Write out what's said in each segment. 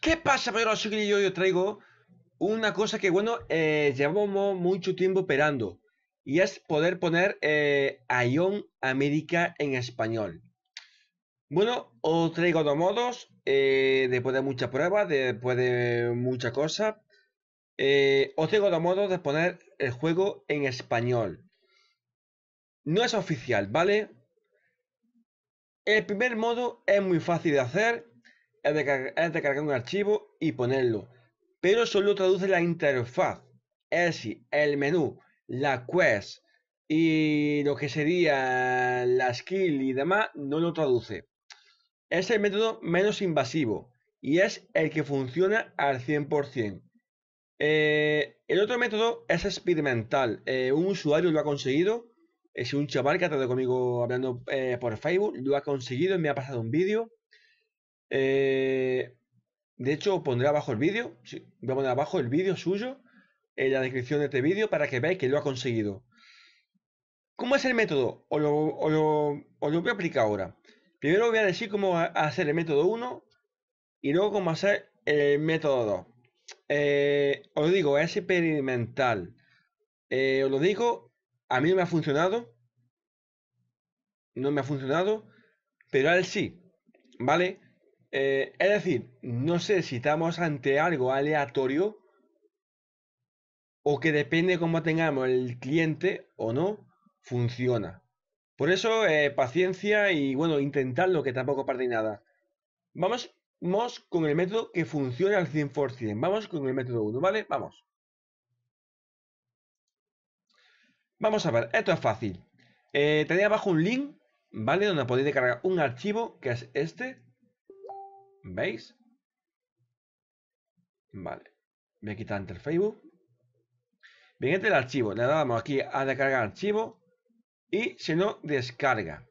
¿Qué pasa, pero Así que yo, yo traigo una cosa que, bueno, eh, llevamos mucho tiempo esperando. Y es poder poner eh, Ion América en español. Bueno, os traigo dos modos. Eh, después de mucha prueba, después de mucha cosa. Eh, os tengo dos modos de poner el juego en español. No es oficial, ¿vale? El primer modo es muy fácil de hacer, es de, cargar un archivo y ponerlo, pero solo traduce la interfaz, es decir, el menú, la quest y lo que sería la skill y demás, no lo traduce. Es el método menos invasivo y es el que funciona al 100%. Eh, el otro método es experimental. Eh, un usuario lo ha conseguido. Es eh, un chaval que ha estado conmigo hablando por Facebook. Lo ha conseguido y me ha pasado un vídeo. de hecho, pondré abajo el vídeo. Sí, voy a poner abajo el vídeo suyo en la descripción de este vídeo para que veáis que lo ha conseguido. ¿Cómo es el método? Os lo, lo voy a aplicar ahora. Primero voy a decir cómo hacer el método 1 y luego cómo hacer el método 2. Eh, os digo, es experimental. Eh, os lo digo, a mí no me ha funcionado. No me ha funcionado, pero a él sí. ¿Vale? Eh, es decir, no sé si estamos ante algo aleatorio o que depende cómo tengamos el cliente o no, funciona. Por eso, paciencia y bueno, intentarlo, que tampoco parte nada. Vamos Vamos con el método que funciona al 100%. Vamos con el método 1, ¿vale? Vamos. Vamos a ver, esto es fácil. Eh, tenéis abajo un link, ¿vale? Donde podéis descargar un archivo, que es este. ¿Veis? Vale. me a quitar ante el Facebook. Bien, este es el archivo. Le damos aquí a descargar archivo. Y se nos descarga.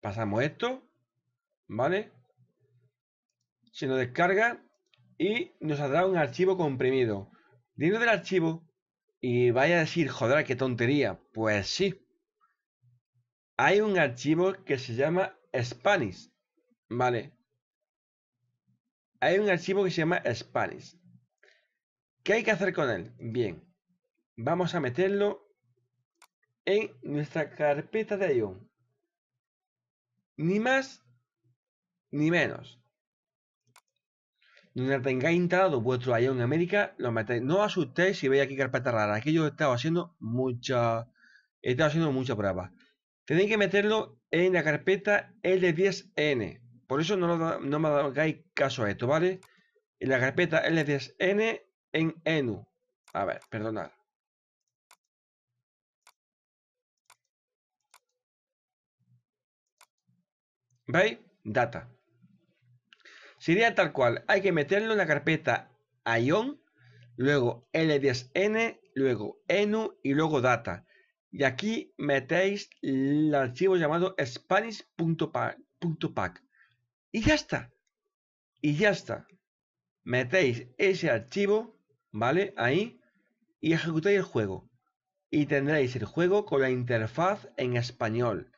Pasamos esto. ¿Vale? se nos descarga y nos saldrá un archivo comprimido. Dentro del archivo, y vaya a decir, joder, qué tontería. Pues sí. Hay un archivo que se llama Spanish. Vale. Hay un archivo que se llama Spanish. ¿Qué hay que hacer con él? Bien. Vamos a meterlo en nuestra carpeta de ION. Ni más ni menos donde tengáis instalado vuestro Ion América, lo No os asustéis si veis aquí carpeta rara Aquí yo he estado haciendo mucha, he haciendo mucha prueba. Tenéis que meterlo en la carpeta L10N. Por eso no, no me hagáis caso a esto, ¿vale? En la carpeta L10N en ENU. A ver, perdonad. ¿Veis? Data. Sería tal cual, hay que meterlo en la carpeta ION, luego L10N, luego ENU y luego data. Y aquí metéis el archivo llamado spanish.pack. Y ya está. Y ya está. Metéis ese archivo, ¿vale? Ahí. Y ejecutáis el juego. Y tendréis el juego con la interfaz en español.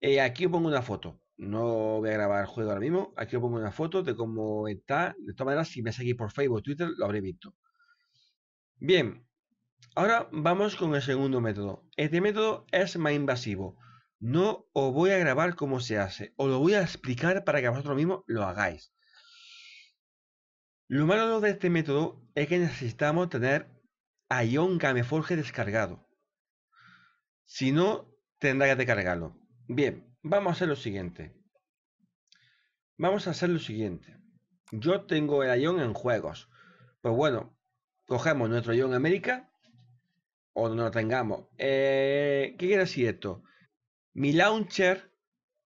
Y eh, aquí pongo una foto no voy a grabar el juego ahora mismo. Aquí os pongo una foto de cómo está. De todas maneras, si me seguís por Facebook o Twitter, lo habréis visto. Bien, ahora vamos con el segundo método. Este método es más invasivo. No os voy a grabar cómo se hace. Os lo voy a explicar para que vosotros mismos lo hagáis. Lo malo de este método es que necesitamos tener a Ion forge descargado. Si no, tendrá que descargarlo. Bien, Vamos a hacer lo siguiente. Vamos a hacer lo siguiente. Yo tengo el ion en juegos. Pues bueno, cogemos nuestro ion América o no lo tengamos. Eh, ¿Qué quiere decir esto? Mi launcher,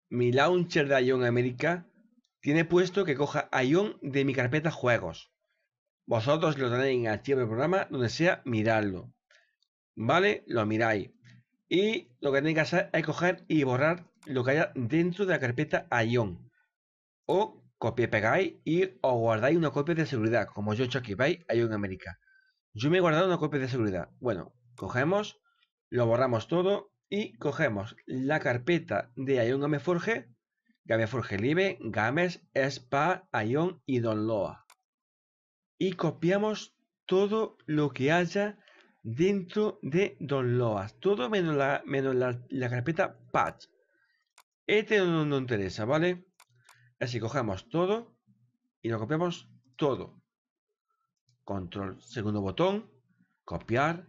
mi launcher de ion América tiene puesto que coja ion de mi carpeta juegos. Vosotros lo tenéis en archivo del programa, donde sea, mirarlo. ¿Vale? Lo miráis. Y lo que tenéis que hacer es coger y borrar lo que haya dentro de la carpeta ION. O copié, pegáis y os guardáis una copia de seguridad, como yo he hecho aquí, ¿veis? ION América. Yo me he guardado una copia de seguridad. Bueno, cogemos, lo borramos todo y cogemos la carpeta de ION Gameforge, Gameforge Live, Games, Spa, ION y Donloa. Y copiamos todo lo que haya dentro de Donloa. Todo menos la, menos la carpeta patch. Este no nos interesa, ¿vale? Así cogemos todo y lo copiamos todo. Control, segundo botón, copiar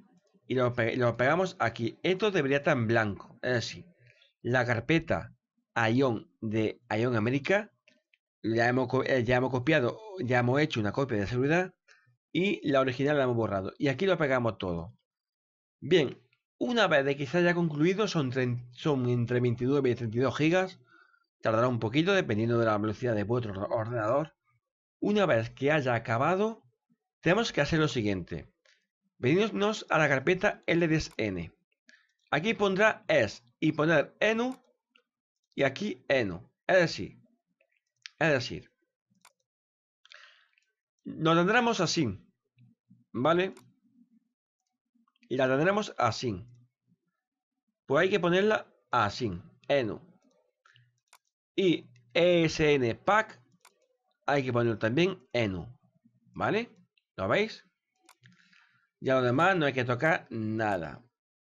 y lo, pegamos aquí. Esto debería estar en blanco. Es así, la carpeta Ion de Ion América ya hemos, eh, ya hemos copiado, ya hemos hecho una copia de seguridad y la original la hemos borrado. Y aquí lo pegamos todo. Bien, una vez de que se haya concluido, son, son entre 29 y 32 gigas. Tardará un poquito dependiendo de la velocidad de vuestro ordenador. Una vez que haya acabado, tenemos que hacer lo siguiente. venidnos a la carpeta LDSN. Aquí pondrá S y poner N y aquí N. Es decir, es decir, nos tendremos así. ¿Vale? Y la tendremos así. Pues hay que ponerla así. Enu. Y ESN pack hay que poner también enu. ¿Vale? ¿Lo veis? Ya lo demás no hay que tocar nada.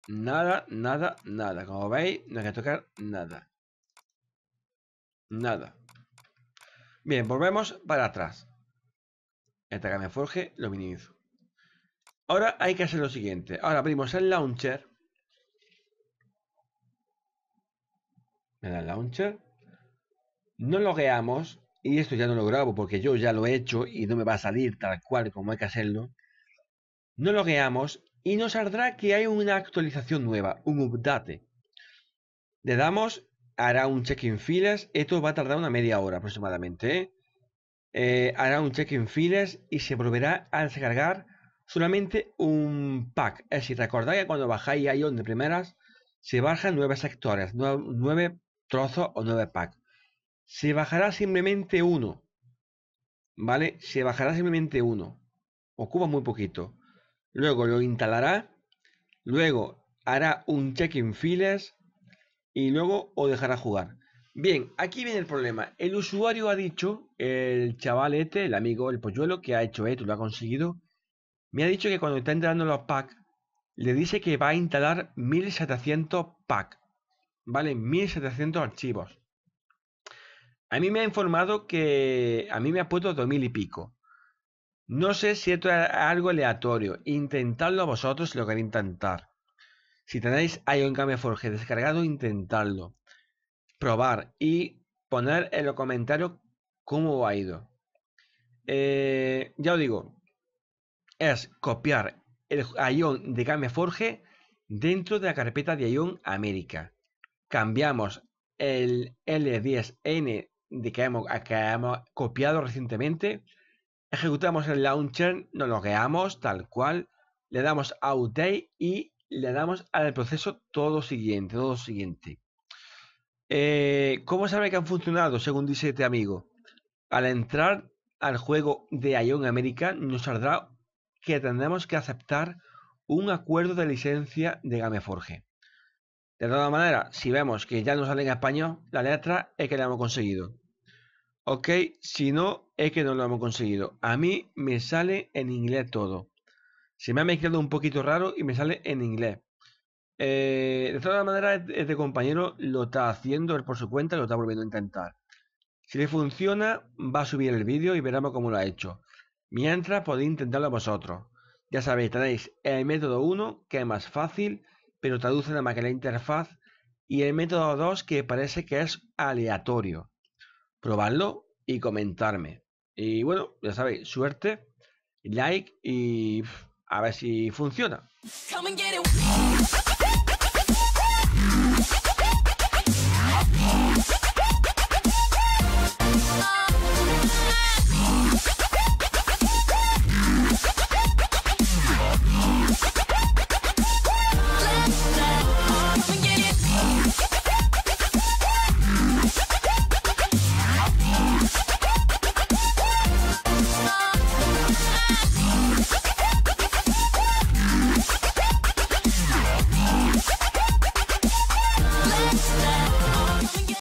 Nada, nada, nada. Como veis, no hay que tocar nada. Nada. Bien, volvemos para atrás. Esta que me forge lo minimizo. Ahora hay que hacer lo siguiente. Ahora abrimos el launcher. Me da el launcher. No logueamos. Y esto ya no lo grabo porque yo ya lo he hecho y no me va a salir tal cual como hay que hacerlo. No logueamos y nos saldrá que hay una actualización nueva, un update. Le damos, hará un check in files. Esto va a tardar una media hora aproximadamente. ¿eh? Eh, hará un check in files. y se volverá a descargar solamente un pack. Es decir, recordad que cuando bajáis Ion de primeras, se bajan nueve sectores, nueve, trozos o nueve packs. Se bajará simplemente uno. ¿Vale? Se bajará simplemente uno. Ocupa muy poquito. Luego lo instalará. Luego hará un check in files. Y luego os dejará jugar. Bien, aquí viene el problema. El usuario ha dicho, el chaval este, el amigo, el polluelo que ha hecho esto, lo ha conseguido me ha dicho que cuando está entrando los packs, le dice que va a instalar 1700 packs. ¿Vale? 1700 archivos. A mí me ha informado que a mí me ha puesto 2000 y pico. No sé si esto es algo aleatorio. Intentadlo vosotros lo queréis intentar. Si tenéis Ion Game Forge descargado, intentadlo. Probar y poner en los comentarios cómo ha ido. Eh, ya os digo, es copiar el ion de Gameforge dentro de la carpeta de ion América. Cambiamos el L10N de que hemos, copiado recientemente, ejecutamos el launcher, nos logueamos tal cual, le damos a day y le damos al proceso todo siguiente, siguiente. Eh, ¿Cómo sabe que han funcionado? Según dice este amigo. Al entrar al juego de Ion América nos saldrá que tendremos que aceptar un acuerdo de licencia de Gameforge. De todas maneras, si vemos que ya no sale en español, la letra es que la hemos conseguido. Ok, si no, es que no lo hemos conseguido. A mí me sale en inglés todo. Se me ha mezclado un poquito raro y me sale en inglés. Eh, de todas maneras, este compañero lo está haciendo él por su cuenta, lo está volviendo a intentar. Si le funciona, va a subir el vídeo y veremos cómo lo ha hecho. Mientras podéis intentarlo vosotros. Ya sabéis, tenéis el método 1, que es más fácil, pero traduce nada más que la interfaz, y el método 2, que parece que es aleatorio. Probadlo y comentarme. Y bueno, ya sabéis, suerte, like y a ver si funciona.